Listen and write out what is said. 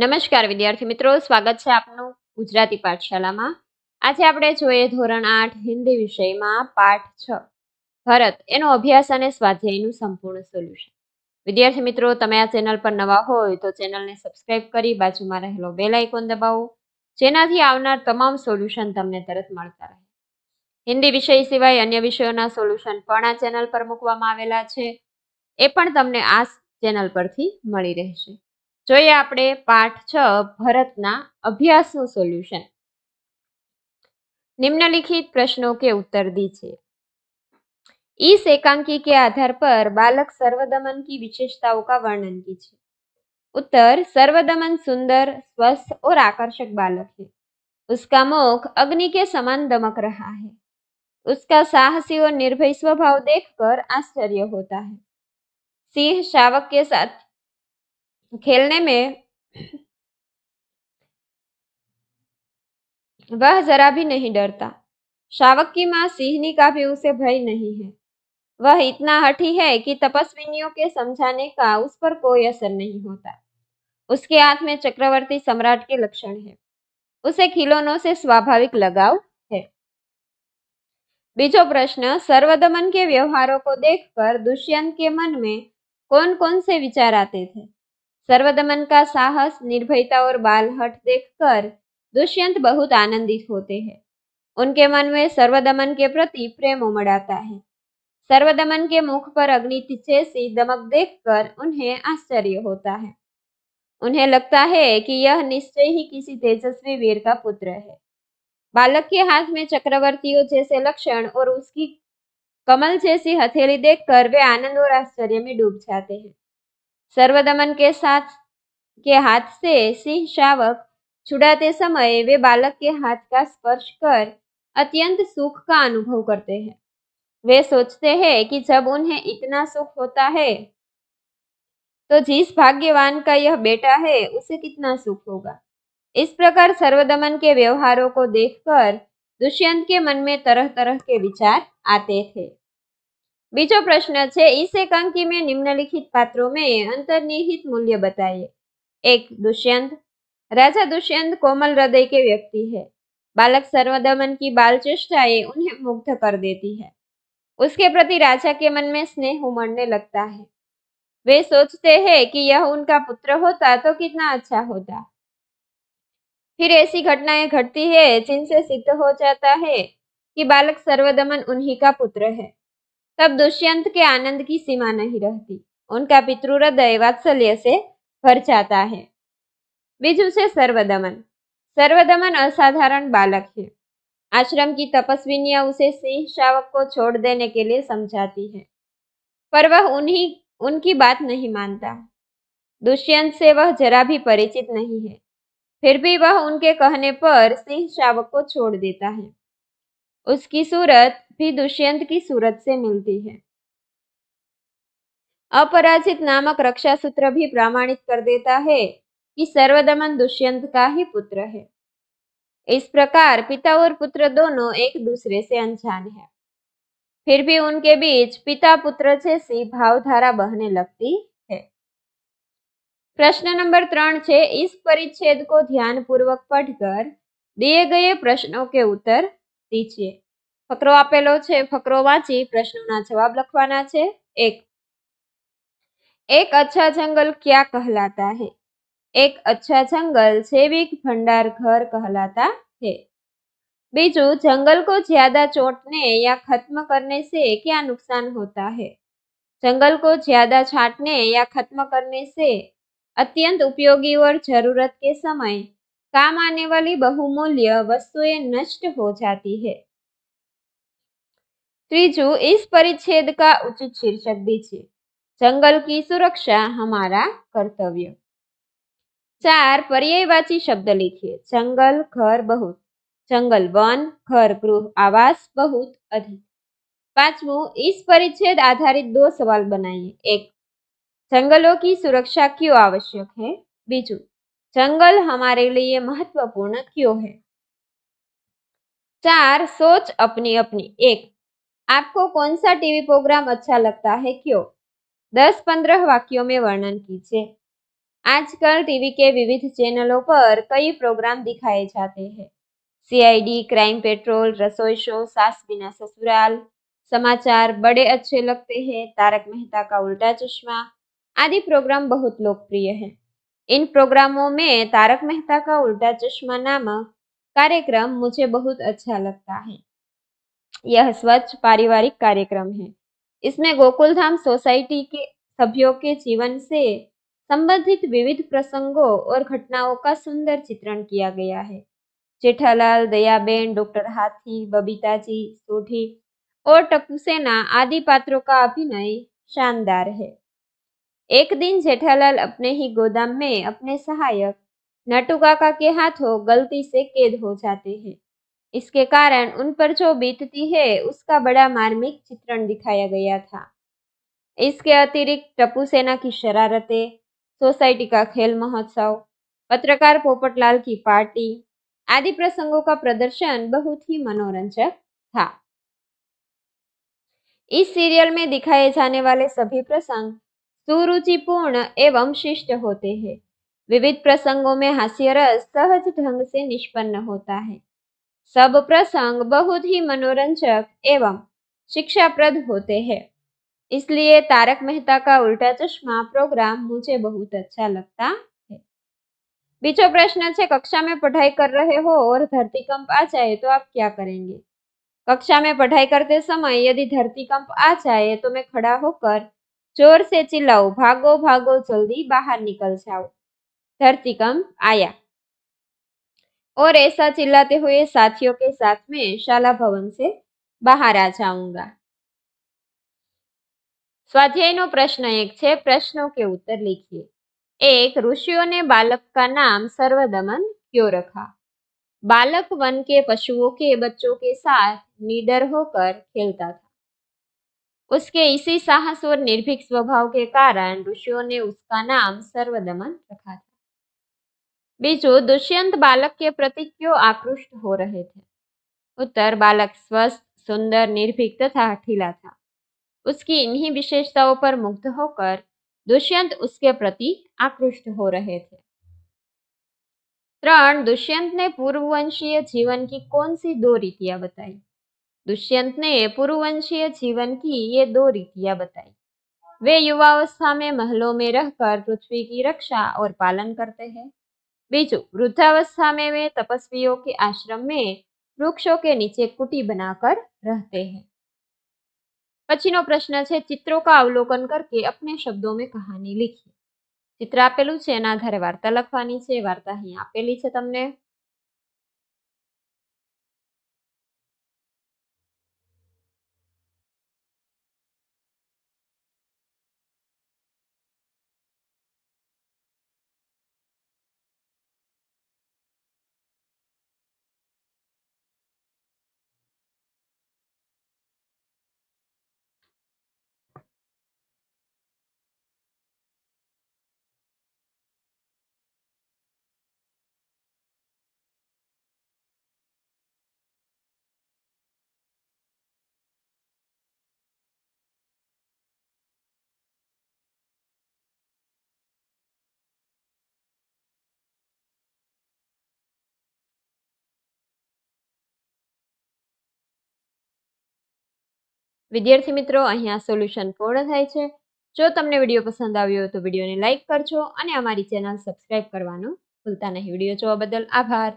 નમસ્કાર વિદ્યાર્થી મિત્રો સ્વાગત છે આપનું ગુજરાતી પાઠશાલામાં આજે આપણે જોઈએ ધોરણ આઠ હિન્દી વિષયમાં પાઠ છ ભરત એનો અભ્યાસ અને સ્વાધ્યાયનું સંપૂર્ણ સોલ્યુશન વિદ્યાર્થી મિત્રો તમે આ ચેનલ પર નવા હોય તો ચેનલને સબસ્ક્રાઇબ કરી બાજુમાં રહેલો બેલ આઇકોન દબાવો જેનાથી આવનાર તમામ સોલ્યુશન તમને તરત મળતા રહે હિન્દી વિષય સિવાય અન્ય વિષયોના સોલ્યુશન પણ આ ચેનલ પર મૂકવામાં આવેલા છે એ પણ તમને આ ચેનલ પરથી મળી રહેશે જોઈએ આપણે પાઠ છ ભરતના અભ્યાસનું સોલ્યુશન निम्नलिखित प्रश्नों के उत्तर दीजिए इस एकांकी के आधार पर बालक सर्वदमन की विशेषताओं का वर्णन कीजिए उत्तर सर्वदमन सुंदर स्वस्थ और आकर्षक बालक है उसका मुख अग्नि के समान दमक रहा है उसका साहसी और निर्भय स्वभाव देखकर आश्चर्य होता है सिंह शावक के साथ खेलने में वह जरा भी नहीं डरता शावक की माँ सिहनी का भी उसे भय नहीं है वह इतना हठी है कि तपस्विनियों के समझाने का उस पर कोई असर नहीं होता उसके हाथ में चक्रवर्ती सम्राट के लक्षण है उसे खिलौनों से स्वाभाविक लगाव है बीजो प्रश्न सर्वदमन के व्यवहारों को देखकर दुष्यंत के मन में कौन कौन से विचार आते थे सर्वदमन का साहस निर्भयता और बालहट देखकर दुष्यंत बहुत आनंदित होते हैं उनके मन में सर्वदमन के प्रति प्रेम उमड़ाता है सर्वदमन के मुख पर अग्नि जैसी दमक देखकर उन्हें आश्चर्य होता है उन्हें लगता है कि यह निश्चय ही किसी तेजस्वी वीर का पुत्र है बालक के हाथ में चक्रवर्तियों जैसे लक्षण और उसकी कमल जैसी हथेली देखकर वे आनंद और आश्चर्य में डूब जाते हैं सर्वदमन के साथ के हाथ से सिंह शावक छुड़ाते समय वे बालक के हाथ का स्पर्श कर अत्यंत सुख का अनुभव करते हैं वे सोचते हैं कि जब उन्हें इतना सुख होता है तो जिस भाग्यवान का यह बेटा है उसे कितना सुख होगा इस प्रकार सर्वदमन के व्यवहारों को देखकर दुष्यंत के मन में तरह तरह के विचार आते थे बीजो प्रश्न છે ઈસેક અંકી में निम्नलिखित पात्रों में अंतर्निहित मूल्य बताइए एक दुष्यंत राजा दुष्यंत कोमल हृदय के व्यक्ति है बालक सर्वदमन की बाल चेष्टाएं उन्हें मुग्ध कर देती है उसके प्रति राजा के मन में स्नेह उमड़ने लगता है वे सोचते हैं कि यह उनका पुत्र होता तो कितना अच्छा होता फिर ऐसी घटनाएं घटती है जिनसे सिद्ध हो जाता है कि बालक सर्वदमन उन्हीं का पुत्र है तब दुष्यंत के आनंद की सीमा नहीं रहती उनका पितृहृदय वात्सल्य से भर जाता है बीजू से सर्वदमन सर्वदमन असाधारण बालक है आश्रम की तपस्विनिया उसे सिंह शावक को छोड़ देने के लिए समझाती है पर वह उन्हीं उनकी बात नहीं मानता दुष्यंत से वह जरा भी परिचित नहीं है फिर भी वह उनके कहने पर सिंह शावक को छोड़ देता है उसकी सूरत भी दुष्यंत की सूरत से मिलती है अपराजित नामक रक्षा सूत्र भी प्रमाणित कर देता है कि सर्वदमन दुष्यंत का ही पुत्र है इस प्रकार पिता और पुत्र दोनों एक दूसरे से अनजान है फिर भी उनके बीच पिता पुत्र जैसी भावधारा बहने लगती है प्रश्न नंबर त्रण छे इस परिच्छेद को ध्यान पूर्वक पढ़कर दिए गए प्रश्नों के उत्तर दीजिए फकरो आपेलो छे फकरो वाची प्रश्नों जवाब लखवाना एक एक अच्छा जंगल क्या कहलाता है एक अच्छा जंगल जैविक भंडार घर कहलाता है बीजू जंगल को ज्यादा चोटने या खत्म करने से क्या नुकसान होता है जंगल को ज्यादा छाटने या खत्म करने से अत्यंत उपयोगी और जरूरत के समय काम आने वाली बहुमूल्य वस्तुएं नष्ट हो जाती है त्रीजु इस परिच्छेद का उचित शीर्षक दीजिए जंगल की सुरक्षा हमारा कर्तव्य चार पर्यायवाची शब्द लिखिए जंगल घर बहुत जंगल वन घर गृह आवास बहुत अधिक पांचवो इस परिच्छेद आधारित दो सवाल बनाइए एक जंगलों की सुरक्षा क्यों आवश्यक है बीजू जंगल हमारे लिए महत्वपूर्ण क्यों है चार सोच अपनी अपनी एक आपको कौन सा टीवी प्रोग्राम अच्छा लगता है क्यों दस पंद्रह वाक्यों में वर्णन कीजिए आजकल टीवी के विविध चैनलों पर कई प्रोग्राम दिखाए जाते हैं सीआईडी क्राइम पेट्रोल रसोई शो सास बिना ससुराल समाचार बड़े अच्छे लगते हैं तारक मेहता का उल्टा चश्मा आदि प्रोग्राम बहुत लोकप्रिय है इन प्रोग्रामों में तारक मेहता का उल्टा चश्मा नामक कार्यक्रम मुझे बहुत अच्छा लगता है यह स्वच्छ पारिवारिक कार्यक्रम है इसमें गोकुल धाम सोसाइटी के सभ्यों के जीवन से संबंधित विविध प्रसंगों और घटनाओं का सुंदर चित्रण किया गया है जेठालाल दयाबेन डॉक्टर हाथी बबीता जी सोठी और टपूसेना सेना आदि पात्रों का अभिनय शानदार है एक दिन जेठालाल अपने ही गोदाम में अपने सहायक नटू काका के हाथों गलती से कैद हो जाते हैं इसके कारण उन पर जो बीतती है उसका बड़ा मार्मिक चित्रण दिखाया गया था इसके अतिरिक्त टपू सेना की शरारतें सोसाइटी का खेल महोत्सव पत्रकार पोपटलाल की पार्टी आदि प्रसंगों का प्रदर्शन बहुत ही मनोरंजक था इस सीरियल में दिखाए जाने वाले सभी प्रसंग सुरुचिपूर्ण एवं शिष्ट होते हैं विविध प्रसंगों में हास्य रस सहज ढंग से निष्पन्न होता है सब प्रसंग बहुत ही मनोरंजक एवं शिक्षाप्रद होते हैं इसलिए तारक मेहता का उल्टा चश्मा प्रोग्राम मुझे बहुत अच्छा लगता है बीचो प्रश्न से कक्षा में पढ़ाई कर रहे हो और धरती कंप आ जाए तो आप क्या करेंगे कक्षा में पढ़ाई करते समय यदि धरती कंप आ जाए तो मैं खड़ा होकर जोर से चिल्लाओ भागो भागो जल्दी बाहर निकल जाओ धरतीकंप आया और ऐसा चिल्लाते हुए साथियों के साथ में शाला भवन से बाहर जाऊंगा આ જાઉંગા प्रश्न एक छे प्रश्नों के उत्तर लिखिए एक ऋषियों ने बालक का नाम सर्वदमन क्यों रखा बालक वन के पशुओं के बच्चों के साथ निडर होकर खेलता था उसके इसी साहस और निर्भीक स्वभाव के कारण ऋषियों ने उसका नाम सर्वदमन रखा था बीजों दुष्यंत बालक के प्रति क्यों आकृष्ट हो रहे थे उत्तर बालक स्वस्थ सुंदर निर्भीक तथा ठीला था उसकी इन्हीं विशेषताओं पर मुग्ध होकर दुष्यंत उसके प्रति आकृष्ट हो रहे थे त्रण दुष्यंत ने पूर्ववंशीय जीवन की कौन सी दो रीतियां बताई दुष्यंत ने पूर्ववंशीय जीवन की ये दो रीतियां बताई वे युवावस्था में महलों में रहकर पृथ्वी की रक्षा और पालन करते हैं बीजू वृद्धावस्था में वे तपस्वियों के आश्रम में वृक्षों के नीचे कुटी बनाकर रहते हैं पचीनो प्रश्न है चित्रों का अवलोकन करके अपने शब्दों में कहानी लिखी चित्र आपेलू है आधार वर्ता लखवा अँ आपेली है तमने વિદ્યાર્થી મિત્રો અહીંયા સોલ્યુશન પૂર્ણ થાય છે જો તમને વિડીયો પસંદ આવ્યો તો વિડીયોને લાઇક કરજો અને અમારી ચેનલ સબસ્ક્રાઇબ કરવાનું ભૂલતા નહીં વિડીયો જોવા બદલ આભાર